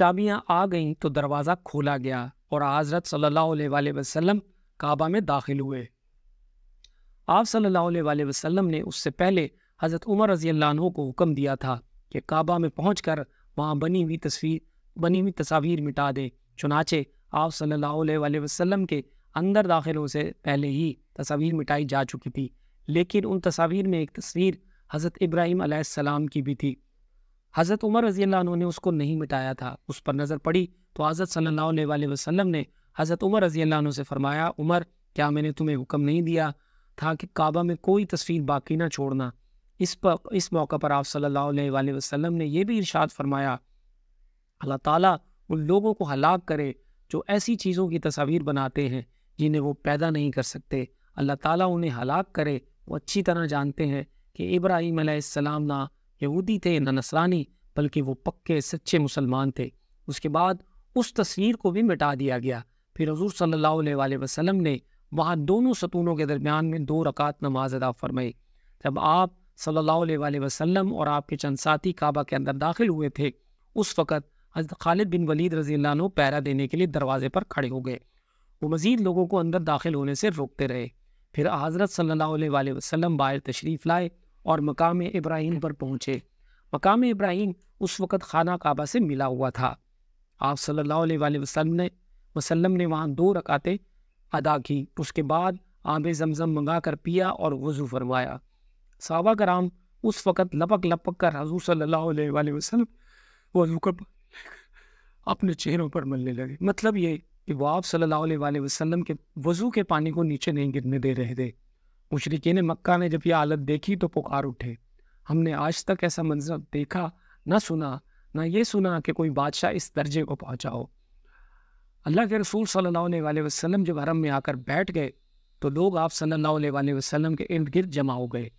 चाबियां आ गईं तो दरवाज़ा खोला गया और हज़रत सल्लल्लाहु अलैहि वसल्लम काबा में दाखिल हुए आप सल्लल्लाहु अलैहि वसल्लम ने उससे पहले हज़रत उमर रजी अल्लाह को हुक्म दिया था कि काबा में पहुँच कर वहाँ बनी हुई तस्वीर बनी हुई तस्वीर मिटा दे चुनाचे आप सल्लल्लाहु अलैहि वसल्लम के अंदर दाखिल होने से पहले ही तस्वीर मिटाई जा चुकी थी लेकिन उन तस्वीर में एक तस्वीर हज़रत इब्राहिम सलाम की भी थी हज़रत उमर रजी ने उसको नहीं मिटाया था उस पर नज़र पड़ी तो हज़रत सल्ला वसम ने हज़रत उमर रजी से फ़रमाया उमर क्या मैंने तुम्हें हुक्म नहीं दिया था कि काबा में कोई तस्वीर बाकी ना छोड़ना इस पर इस मौका पर आप सल्ला वसलम ने यह भी इर्शाद फरमाया अल्लाह ताला उन लोगों को हलाक करे जो ऐसी चीज़ों की तस्वीर बनाते हैं जिन्हें वो पैदा नहीं कर सकते अल्लाह ताला उन्हें हलाक करे वो अच्छी तरह जानते हैं कि इब्राहीम ना यहूदी थे न नसरानी बल्कि वो पक्के सच्चे मुसलमान थे उसके बाद उस तस्वीर को भी मिटा दिया गया फिर हजूर सल्ला वसलम ने वहाँ दोनों सतूनों के दरमियान में दो रकात नमाज अदा फरमाई जब आप सल्ला वसलम और आपके चंद साथी काबा के अंदर दाखिल हुए थे उस वक़्त हजरत खालिद बिन वलीद रजी पैरा देने के लिए दरवाजे पर खड़े हो गए वो मज़ीद लोगों को अंदर दाखिल होने से रोकते रहे फिर हज़रत सल्ला वसलम बाहर तशरीफ़ लाए और मकाम इब्राहिम पर पहुँचे मकाम इब्राहिम उस वक़्त खाना काबा से मिला हुआ था आप सल्लल्लाहु अलैहि वसल्लम ने वसल्लम ने वहाँ दो रकातें अदा की उसके बाद आब जमज़म मंगा कर पिया और वज़ू फरमाया साहबा कराम उस वक़्त लपक लपक कर हजू सल्ला वसलम वज़ू कर अपने चेहरों पर मलने लगे मतलब ये कि वह आप सल्ला वसलम के वज़ू के पानी को नीचे नहीं गिरने दे रहे थे मुशरकिन मक्का ने जब यह हालत देखी तो पुकार उठे हमने आज तक ऐसा मंजर देखा ना सुना ना ये सुना कि कोई बादशाह इस दर्जे को पहुँचा हो अल्लाह के रसूल सल्ला वसलम जब हरम में आकर बैठ गए तो लोग आप सल्ला वसलम के इर्द गिर्द जमा हो गए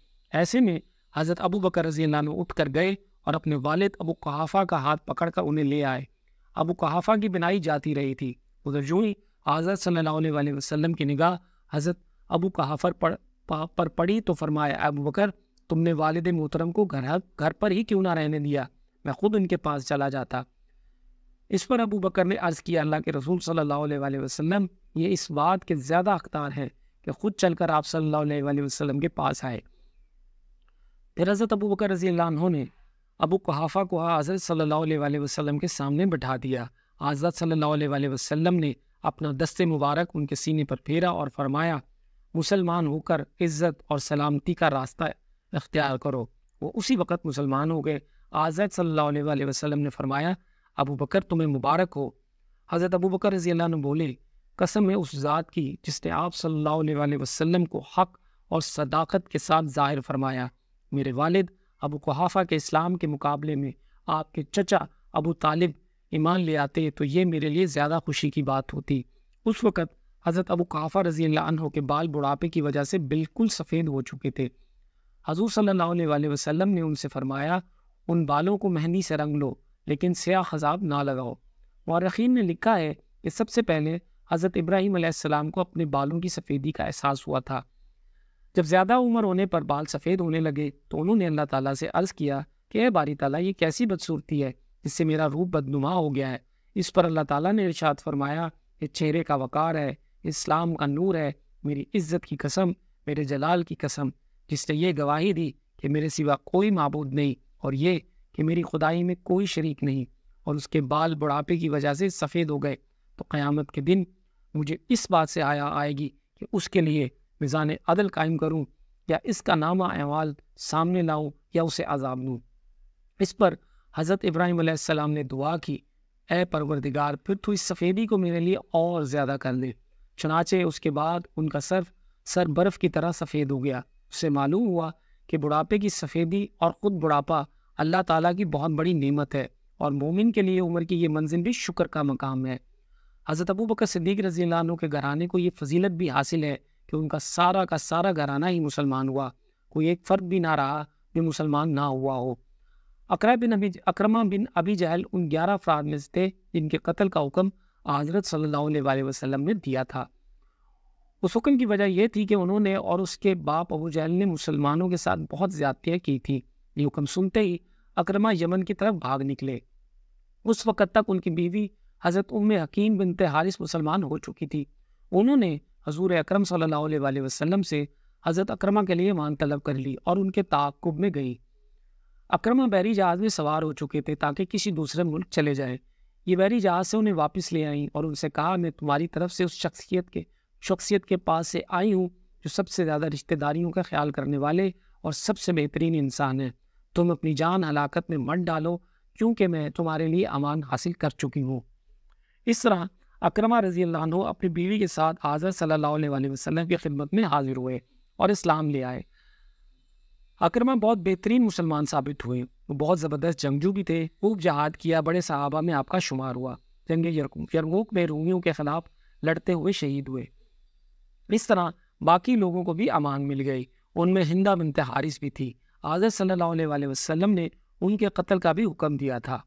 ऐसे में हज़रत अबू बकर रजी उठ कर गए और अपने वालद अबू कहाफ़ा का हाथ पकड़ कर उन्हें ले आए अबू कहाफ़ा की बिनाई जाती रही थी उधर यूँ ही हज़रत सल्ला वसलम की निगाह हज़रत अबू कहाफ़र पर पाप पर पड़ी तो फरमाया अब बकर तुमने वालद मोहतरम को घर घर पर ही क्यों ना रहने दिया मैं खुद उनके पास चला जाता इस पर अबू बकर ने अर्ज़ किया अल्लाह के रसूल सल्लल्लाहु अलैहि वसल्लम ये इस बात के ज़्यादा अख्तार हैं कि खुद चलकर आप सल्लल्लाहु अलैहि वसल्लम के पास आए फिर हज़रत अबू बकर रजी ने अबू कहाफ़ा को हज़रत सल्लल्लाहु अलैहि वसल्लम के सामने बैठा दिया हज़रत सल्लल्लाहु अलैहि वसल्लम ने अपना दस्ते मुबारक उनके सीने पर फेरा और फरमाया मुसलमान होकर इज़्ज़त और सलामती का रास्ता अख्तियार करो वो उसी वक़्त मुसलमान हो गए आज़ाद सल्ला वसलम ने फरमाया अबू बकर तुम्हें मुबारक हो हज़रत अबू बकर रजी अल्लाह ने बोले कसम है उस ज़ात की जिसने आप सल्ला वसलम को हक़ और सदाकत के साथ ज़ाहिर फरमाया मेरे वालिद अबू कोहाफ़ा के इस्लाम के मुकाबले में आपके चचा अबू तालिब ईमान ले आते तो ये मेरे लिए ज़्यादा खुशी की बात होती उस वक़्त हज़रत अबू काफ़ा रजी अल्लाह के बाल बुढ़ापे की वजह से बिल्कुल सफ़ेद हो चुके थे हजूर सल्ला वसम ने उनसे फ़रमाया उन बालों को मेहंदी से रंग लो लेकिन स्याह हजाब ना लगाओ मौरखीन ने लिखा है कि सबसे पहले हज़रत इब्राहीम को अपने बालों की सफ़ेदी का एहसास हुआ था जब ज़्यादा उम्र होने पर बाल सफ़ेद होने लगे तो उन्होंने अल्लाह ताला से अर्ज़ किया कि अः बारी ताला ये कैसी बदसूरती है जिससे मेरा रूप बदनुमा हो गया है इस पर अल्लाह ताला ने इर्शाद फरमाया कि चेहरे का वक़ार है इस्लाम का नूर है मेरी इज्जत की कसम मेरे जलाल की कसम जिसने ये गवाही दी कि मेरे सिवा कोई मबूद नहीं और ये कि मेरी खुदाई में कोई शरीक नहीं और उसके बाल बुढ़ापे की वजह से सफ़ेद हो गए तो क़यामत के दिन मुझे इस बात से आया आएगी कि उसके लिए मिज़ान अदल कायम करूँ या इसका नामा अहवाल सामने लाऊँ या उसे आज़ाब लूँ इस पर हज़रत इब्राहिम ने दुआ की ए परवरदिगार फिर तो इस सफ़ेदी को मेरे लिए और ज़्यादा कर दें चनाचे उसके बाद उनका सर सर बर्फ़ की तरह सफ़ेद हो गया उसे मालूम हुआ कि बुढ़ापे की सफ़ेदी और ख़ुद बुढ़ापा अल्लाह ताला की बहुत बड़ी नेमत है और मोमिन के लिए उम्र की ये मंजिल भी शुक्र का मकाम है हज़रत अबू बकर सिद्दीक रजी के घराने को ये फजीलत भी हासिल है कि उनका सारा का सारा घराना ही मुसलमान हुआ कोई एक फ़र्द भी ना रहा जो मुसलमान ना हुआ हो अकरा बिन अभी अक्रमा बिन अभी जहल उन ग्यारह अफराद में से थे जिनके कत्ल का हुक्म हज़रत सल्ला वसलम ने दिया था उस हुक्म की वजह यह थी कि उन्होंने और उसके बाप अबू जैल ने मुसलमानों के साथ बहुत ज़्यादतियाँ की थी ये हुक्म सुनते ही अक्रमा यमन की तरफ भाग निकले उस वक़्त तक उनकी बीवी हज़रत उम हकीम बिन हारिस मुसलमान हो चुकी थी उन्होंने हजूर अक्रम सल्ला वसलम से हज़रत अक्रमा के लिए मान तलब कर ली और उनके ताकुब में गई अक्रमा बैरी जहाज़ में सवार हो चुके थे ताकि किसी दूसरे मुल्क चले जाएँ ये बैरी जहाज से उन्हें वापस ले आई और उनसे कहा मैं तुम्हारी तरफ से उस शख्सियत के शख्सियत के पास से आई हूँ जो सबसे ज़्यादा रिश्तेदारियों का ख्याल करने वाले और सबसे बेहतरीन इंसान है तुम अपनी जान हलाकत में मत डालो क्योंकि मैं तुम्हारे लिए अमान हासिल कर चुकी हूँ इस तरह अक्रमा रजी अल्लाह अपनी बीवी के साथ हाजर सल्ला वसलम की खिदमत में हाजिर हुए और इस्लाम ले आए अक्रमा बहुत बेहतरीन मुसलमान साबित हुए वो बहुत ज़बरदस्त जंगजू भी थे खूब जहाद किया बड़े साहबा में आपका शुमार हुआ जंग यरमूक में रूमियों के ख़िलाफ़ लड़ते हुए शहीद हुए इस तरह बाकी लोगों को भी अमान मिल गई उनमें हिंदा बिनते हारिस भी थी आज़र सल्ला वसलम ने उनके कत्ल का भी हुक्म दिया था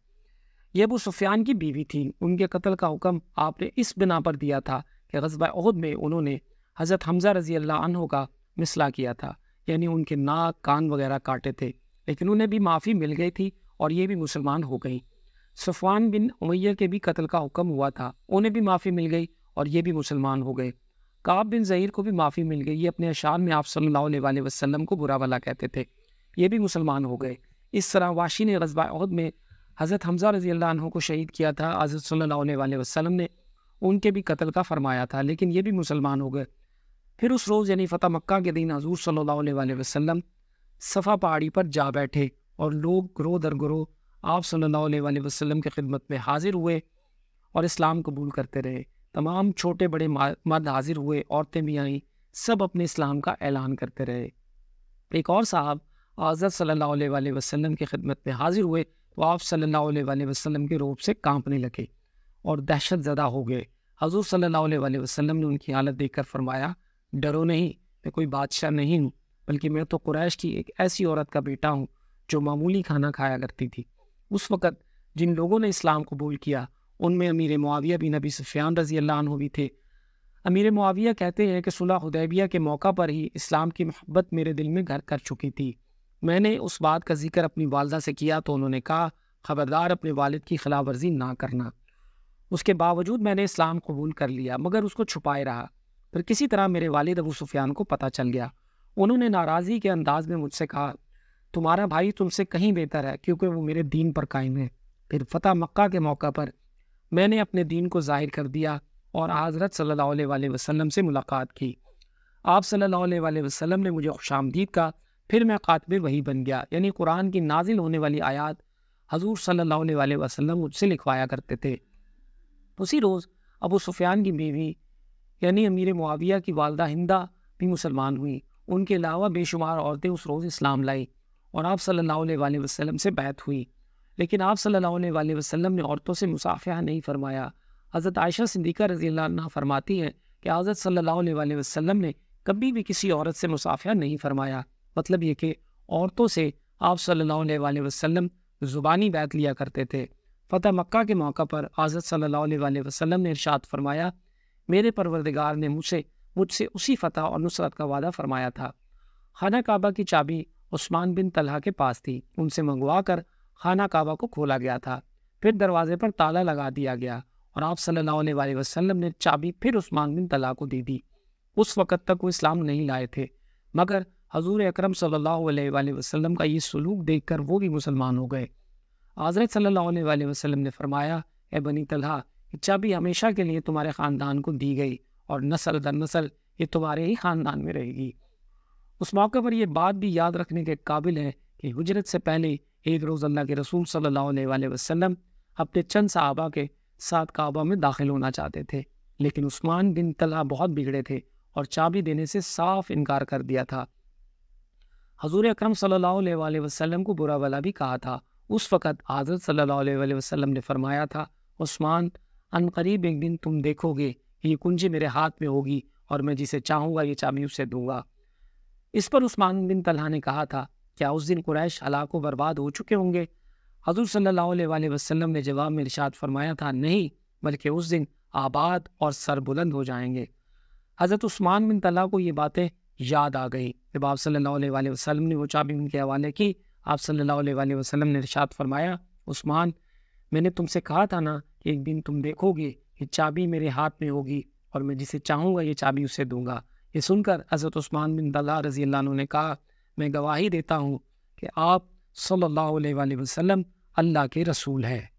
ये अबू सुफियान की बीवी थी उनके कत्ल का हुक्म आपने इस बिना पर दिया था कि गजबा अहद में उन्होंने हज़रत हमजा रज़ी अल्लाह का मिसला किया था यानी उनके नाक कान वगैरह काटे थे लेकिन उन्हें भी माफ़ी मिल गई थी और ये भी मुसलमान हो गई सफवान बिन उमैया के भी कत्ल का हुक्म हुआ था उन्हें भी माफ़ी मिल गई और ये भी मुसलमान हो गए काब बिन ज़हीर को भी माफ़ी मिल गई ये अपने अशार में आप सल्ला वसलम को बुरा वाला कहते थे ये भी मुसलमान हो गए इस तरह वाशी ने गजबा अहद में हज़रत हमजा रजी अल्लाह को शहीद किया था हज़रत सल्ला वसलम ने उनके भी कत्ल का फरमाया था लेकिन ये भी मुसलमान हो गए फिर उस रोज़ यानी फ़तेह मक्का के दिन हजूर सल्ला वसलम सफ़ा पहाड़ी पर जा बैठे और लोग ग्रो दर ग्रो आप सल्लल्लाहु अलैहि वसल्लम की खिदमत में हाजिर हुए और इस्लाम कबूल करते रहे तमाम छोटे बड़े मर्द हाजिर हुए औरतें भी आईं सब अपने इस्लाम का ऐलान करते रहे एक और साहब आज़र सल्लल्लाहु अलैहि वसल्लम की खिदमत में हाजिर हुए तो आप सल्लल्लाहु अलैहि वसल्लम के रूप से कांपने लगे और दहशत ज़दा हो गए हजूर सल्लल्लाहु अलैहि वसल्लम ने उनकी हालत कर फरमाया डरो नहीं मैं कोई बादशाह नहीं हूँ बल्कि मैं तो कुरैश की एक ऐसी औरत का बेटा हूँ जो मामूली खाना खाया करती थी उस वक़्त जिन लोगों ने इस्लाम कबूल किया उनमें अमीर मुआविया भी नबी सुफियान रजी अल्लाह भी थे अमीर मुआविया कहते हैं कि सुलह हदैबिया के मौका पर ही इस्लाम की मोहब्बत मेरे दिल में घर कर चुकी थी मैंने उस बात का जिक्र अपनी वालदा से किया तो उन्होंने कहा ख़बरदार अपने वालिद की खिलाफ वर्जी ना करना उसके बावजूद मैंने इस्लाम कबूल कर लिया मगर उसको छुपाए रहा फिर किसी तरह मेरे वालिद अबू सुफियान को पता चल गया उन्होंने नाराज़गी के अंदाज में मुझसे कहा तुम्हारा भाई तुमसे कहीं बेहतर है क्योंकि वो मेरे दीन पर कायम है फिर फतह मक्का के मौका पर मैंने अपने दीन को जाहिर कर दिया और हज़रत सल्लल्लाहु अलैहि वसल्लम से मुलाकात की आप सल्लल्लाहु अलैहि वसल्लम ने मुझे खुश कहा फिर मैं कातब वही बन गया यानी कुरान की नाजिल होने वाली आयात हजूर सल्लल्लाहु अलैहि वसल्लम मुझसे लिखवाया करते थे उसी रोज़ अबू सुफियान की बीवी यानी अमीर मुआविया की वालदा हिंदा भी मुसलमान हुई उनके अलावा बेशुमार औरतें उस रोज़ इस्लाम लाई और आप सल्लल्लाहु अलैहि वसल्लम से बैत हुई लेकिन आप सल्लल्लाहु अलैहि वसल्लम ने औरतों से मुसाफिया नहीं फरमाया हज़रत आयशा सिद्दीक़ा रजी अल्लाह फरमाती है कि हज़रत सल्लल्लाहु अलैहि वसल्लम ने कभी भी किसी औरत से मुसाफिया नहीं फरमाया मतलब ये कि औरतों से आप सल्लल्लाहु अलैहि वसल्लम ज़ुबानी बैत लिया करते थे फ़तह मक्का के मौका पर हज़रत सल्लल्लाहु अलैहि वसल्लम ने इरशाद फरमाया मेरे परवरदिगार ने मुझसे मुझसे उसी फतह और नुसरत का वादा फरमाया था खाना काबा की चाबी उस्मान बिन तलहा के पास थी उनसे मंगवा कर खाना काबा को खोला गया था फिर दरवाजे पर ताला लगा दिया गया और आप सल्लल्लाहु अलैहि वसल्लम ने चाबी फिर उस्मान बिन तलहा को दे दी उस वक़्त तक वो इस्लाम नहीं लाए थे मगर हजूर अक्रम सल्ला वसलम का ये सलूक कर वो भी मुसलमान हो गए हजरत सल्ला वसलम ने फरमाया ए बनी तलहा चाबी हमेशा के लिए तुम्हारे ख़ानदान को दी गई और नस्ल दर नस्ल ये तुम्हारे ही ख़ानदान में रहेगी उस मौके पर यह बात भी याद रखने के काबिल है कि हजरत से पहले एक रोज़ अल्लाह के रसूल सल्लल्लाहु अलैहि वसल्लम अपने चंद साहबा के साथ काबा में दाखिल होना चाहते थे लेकिन उस्मान बिन तला बहुत बिगड़े थे और चाबी देने से साफ इनकार कर दिया था हजूर अक्रम सल अलैहि को बुरा वाला भी कहा था उस वक़्त हजरत सल अलैहि ने फरमाया था उस्मान अनकरीब एक दिन तुम देखोगे ये कुंजी मेरे हाथ में होगी और मैं जिसे चाहूँगा ये चाबी उसे दूंगा इस पर उस्मान बिन तलहा ने कहा था क्या उस दिन कुरैश हलाको बर्बाद हो चुके होंगे हजूर सल्ला वसलम ने जवाब में रिशात फरमाया था नहीं बल्कि उस दिन आबाद और सरबुलंद हो जाएंगे हज़रत उस्मान बिन तला को ये बातें याद आ गई जब आप सल्ला वसलम ने वो चाबी उनके हवाले की आप सल्ला वसलम ने रिशात फरमाया उस्मान मैंने तुमसे कहा था ना कि एक दिन तुम देखोगे ये चाबी मेरे हाथ में होगी और मैं जिसे चाहूँगा ये चाबी उसे दूंगा ये सुनकर हज़रत उस्मान बिन दल्ला रजी अल्लाह ने कहा मैं गवाही देता हूँ कि आप सल्लल्लाहु अलैहि वसल्लम अल्लाह के रसूल हैं